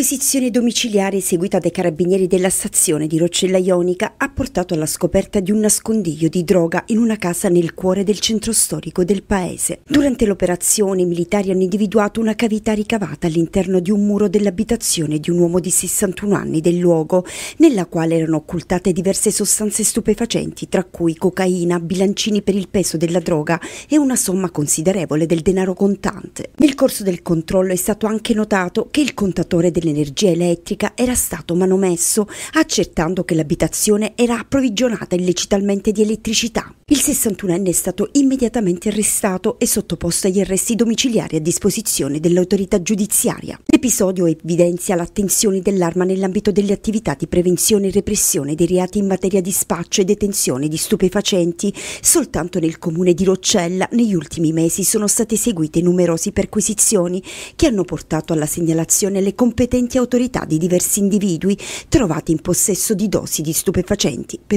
L'acquisizione domiciliare eseguita dai carabinieri della stazione di Roccella Ionica ha portato alla scoperta di un nascondiglio di droga in una casa nel cuore del centro storico del paese. Durante l'operazione i militari hanno individuato una cavità ricavata all'interno di un muro dell'abitazione di un uomo di 61 anni del luogo, nella quale erano occultate diverse sostanze stupefacenti, tra cui cocaina, bilancini per il peso della droga e una somma considerevole del denaro contante. Nel corso del controllo è stato anche notato che il contatore delle l'energia elettrica era stato manomesso accertando che l'abitazione era approvvigionata illecitamente di elettricità. Il 61enne è stato immediatamente arrestato e sottoposto agli arresti domiciliari a disposizione dell'autorità giudiziaria. L'episodio evidenzia l'attenzione dell'arma nell'ambito delle attività di prevenzione e repressione dei reati in materia di spaccio e detenzione di stupefacenti. Soltanto nel comune di Roccella negli ultimi mesi sono state eseguite numerose perquisizioni che hanno portato alla segnalazione alle competenti autorità di diversi individui trovati in possesso di dosi di stupefacenti Per